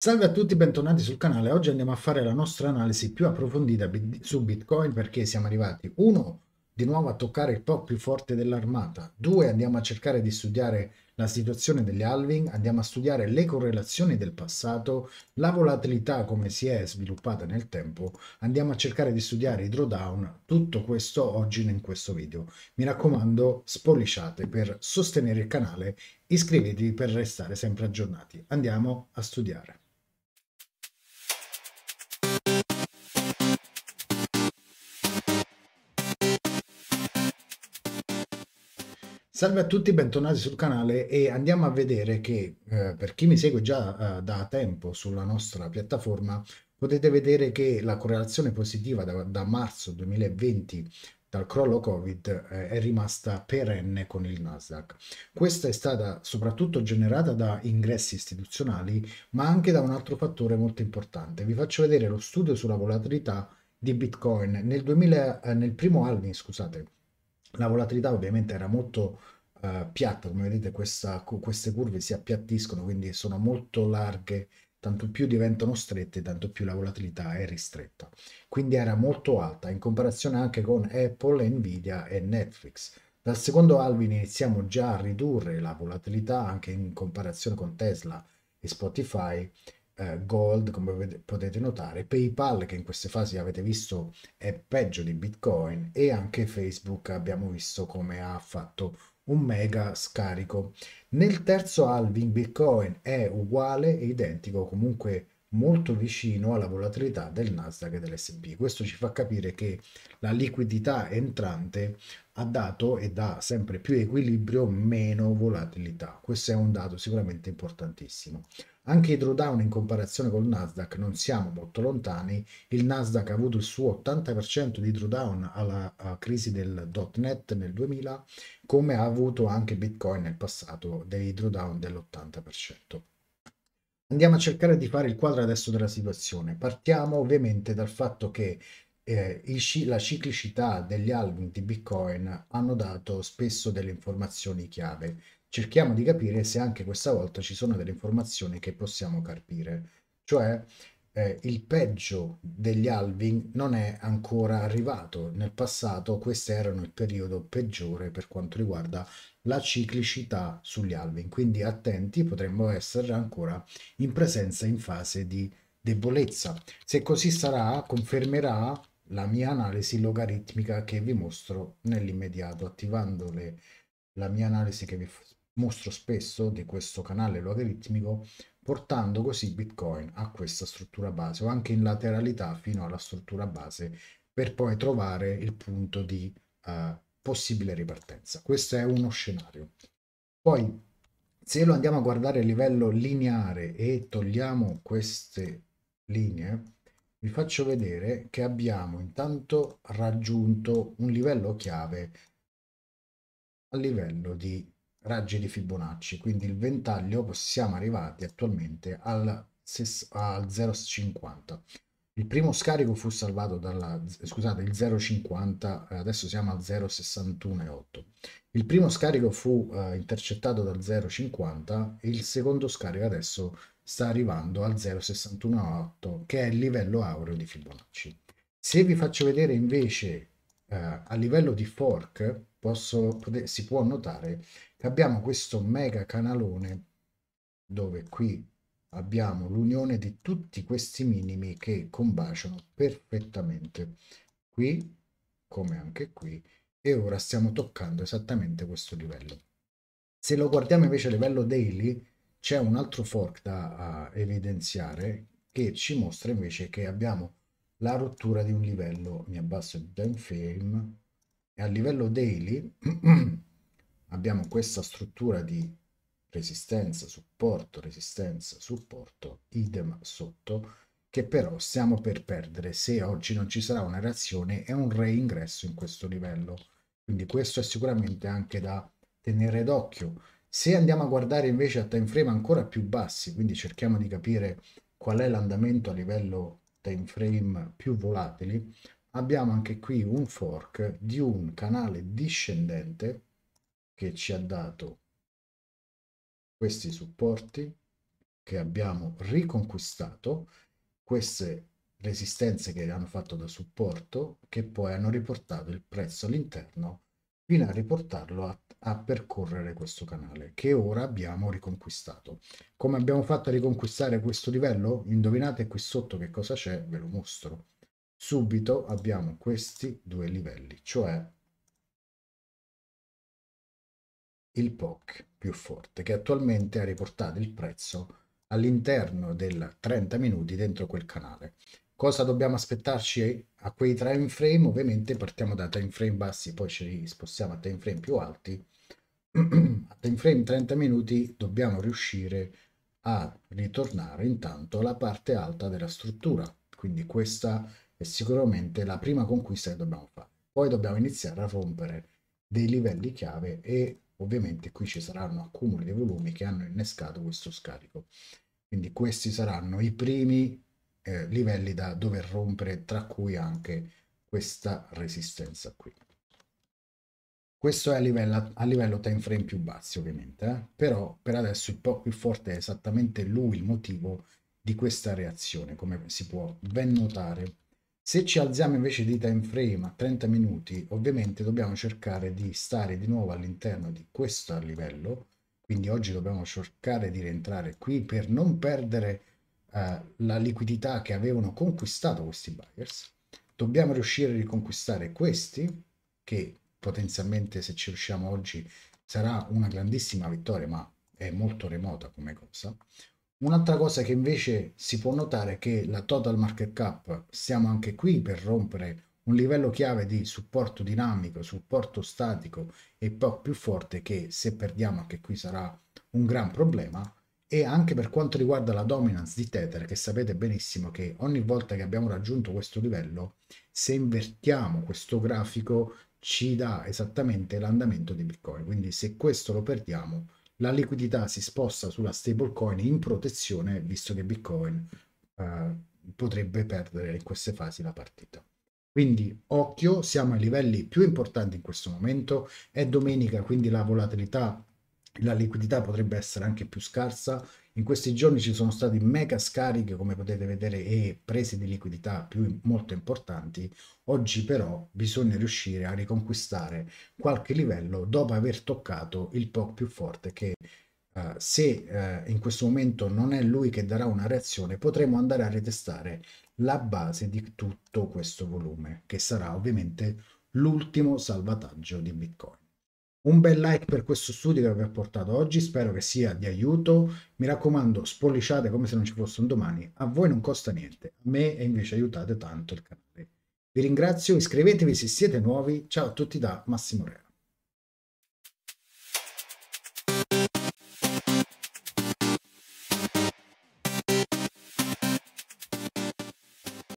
Salve a tutti, bentornati sul canale. Oggi andiamo a fare la nostra analisi più approfondita su Bitcoin perché siamo arrivati 1. di nuovo a toccare il top più forte dell'armata, 2. andiamo a cercare di studiare la situazione degli halving, andiamo a studiare le correlazioni del passato, la volatilità come si è sviluppata nel tempo, andiamo a cercare di studiare i drawdown, tutto questo oggi in questo video. Mi raccomando, spolliciate per sostenere il canale, iscrivetevi per restare sempre aggiornati. Andiamo a studiare. Salve a tutti, bentornati sul canale e andiamo a vedere che eh, per chi mi segue già eh, da tempo sulla nostra piattaforma potete vedere che la correlazione positiva da, da marzo 2020 dal crollo Covid eh, è rimasta perenne con il Nasdaq. Questa è stata soprattutto generata da ingressi istituzionali, ma anche da un altro fattore molto importante. Vi faccio vedere lo studio sulla volatilità di Bitcoin nel, 2000, eh, nel primo anno, scusate, la volatilità ovviamente era molto uh, piatta, come vedete questa, queste curve si appiattiscono, quindi sono molto larghe, tanto più diventano strette, tanto più la volatilità è ristretta. Quindi era molto alta in comparazione anche con Apple, Nvidia e Netflix. Dal secondo Alvin iniziamo già a ridurre la volatilità anche in comparazione con Tesla e Spotify eh, gold, come potete notare, PayPal che in queste fasi avete visto è peggio di Bitcoin e anche Facebook abbiamo visto come ha fatto un mega scarico. Nel terzo halving Bitcoin è uguale e identico comunque molto vicino alla volatilità del Nasdaq e dell'SP. Questo ci fa capire che la liquidità entrante ha dato e dà sempre più equilibrio, meno volatilità. Questo è un dato sicuramente importantissimo. Anche i drawdown in comparazione col Nasdaq non siamo molto lontani. Il Nasdaq ha avuto il suo 80% di drawdown alla crisi del .NET nel 2000, come ha avuto anche Bitcoin nel passato dei drawdown dell'80%. Andiamo a cercare di fare il quadro adesso della situazione. Partiamo ovviamente dal fatto che eh, il, la ciclicità degli album di Bitcoin hanno dato spesso delle informazioni chiave. Cerchiamo di capire se anche questa volta ci sono delle informazioni che possiamo carpire. Cioè, eh, il peggio degli halving non è ancora arrivato. Nel passato questo era il periodo peggiore per quanto riguarda la ciclicità sugli halving, quindi attenti, potremmo essere ancora in presenza in fase di debolezza. Se così sarà, confermerà la mia analisi logaritmica che vi mostro nell'immediato attivando le, la mia analisi che vi mostro spesso di questo canale logaritmico portando così Bitcoin a questa struttura base o anche in lateralità fino alla struttura base per poi trovare il punto di uh, possibile ripartenza. Questo è uno scenario. Poi se lo andiamo a guardare a livello lineare e togliamo queste linee, vi faccio vedere che abbiamo intanto raggiunto un livello chiave a livello di raggi di Fibonacci, quindi il ventaglio siamo arrivati attualmente al, al 0,50. Il primo scarico fu salvato dalla, scusate, il 0,50, eh, adesso siamo al 0,61,8. Il primo scarico fu uh, intercettato dal 0,50, il secondo scarico adesso sta arrivando al 0,61,8, che è il livello aureo di Fibonacci. Se vi faccio vedere invece uh, a livello di fork, posso, si può notare che abbiamo questo mega canalone dove qui abbiamo l'unione di tutti questi minimi che combaciano perfettamente qui come anche qui e ora stiamo toccando esattamente questo livello se lo guardiamo invece a livello daily c'è un altro fork da evidenziare che ci mostra invece che abbiamo la rottura di un livello mi abbasso il time frame e a livello daily abbiamo questa struttura di resistenza, supporto, resistenza, supporto, idem sotto, che però stiamo per perdere se oggi non ci sarà una reazione e un reingresso in questo livello. Quindi questo è sicuramente anche da tenere d'occhio. Se andiamo a guardare invece a time frame ancora più bassi, quindi cerchiamo di capire qual è l'andamento a livello time frame più volatili, abbiamo anche qui un fork di un canale discendente che ci ha dato questi supporti che abbiamo riconquistato, queste resistenze che hanno fatto da supporto che poi hanno riportato il prezzo all'interno fino a riportarlo a, a, percorrere questo canale che ora abbiamo riconquistato. Come abbiamo fatto a riconquistare questo livello? Indovinate qui sotto che cosa c'è, ve lo mostro subito abbiamo questi due livelli, cioè il POC più forte, che attualmente ha riportato il prezzo all'interno del 30 minuti dentro quel canale. Cosa dobbiamo aspettarci a quei time frame? Ovviamente partiamo da time frame bassi, poi ci spostiamo a time frame più alti. a time frame 30 minuti dobbiamo riuscire a ritornare intanto alla parte alta della struttura. Quindi questa è sicuramente la prima conquista che dobbiamo fare. Poi dobbiamo iniziare a rompere dei livelli chiave e ovviamente qui ci saranno accumuli di volumi che hanno innescato questo scarico. Quindi questi saranno i primi eh, livelli da dover rompere, tra cui anche questa resistenza qui. Questo è a livello, a livello time frame più bassi ovviamente, eh? però per adesso il po' più forte è esattamente lui il motivo di questa reazione, come si può ben notare se ci alziamo invece di time frame a 30 minuti, ovviamente dobbiamo cercare di stare di nuovo all'interno di questo livello, quindi oggi dobbiamo cercare di rientrare qui per non perdere eh, la liquidità che avevano conquistato questi buyers. Dobbiamo riuscire a riconquistare questi, che potenzialmente se ci riusciamo oggi sarà una grandissima vittoria, ma è molto remota come cosa. Un'altra cosa che invece si può notare è che la total market cap, stiamo anche qui per rompere un livello chiave di supporto dinamico, supporto statico e POC più forte che se perdiamo anche qui sarà un gran problema e anche per quanto riguarda la dominance di Tether che sapete benissimo che ogni volta che abbiamo raggiunto questo livello se invertiamo questo grafico ci dà esattamente l'andamento di Bitcoin quindi se questo lo perdiamo la liquidità si sposta sulla stablecoin in protezione, visto che Bitcoin eh, potrebbe perdere in queste fasi la partita. Quindi occhio, siamo ai livelli più importanti in questo momento, è domenica, quindi la volatilità la liquidità potrebbe essere anche più scarsa. In questi giorni ci sono stati mega scariche, come potete vedere, e prese di liquidità più, molto importanti. Oggi però bisogna riuscire a riconquistare qualche livello dopo aver toccato il POC più forte che uh, se uh, in questo momento non è lui che darà una reazione, potremo andare a ritestare la base di tutto questo volume, che sarà ovviamente l'ultimo salvataggio di Bitcoin. Un bel like per questo studio che vi ho portato oggi, spero che sia di aiuto. Mi raccomando, spolliciate come se non ci fosse un domani. A voi non costa niente, a me e invece aiutate tanto il canale. Vi ringrazio, iscrivetevi se siete nuovi. Ciao a tutti da Massimo Rea.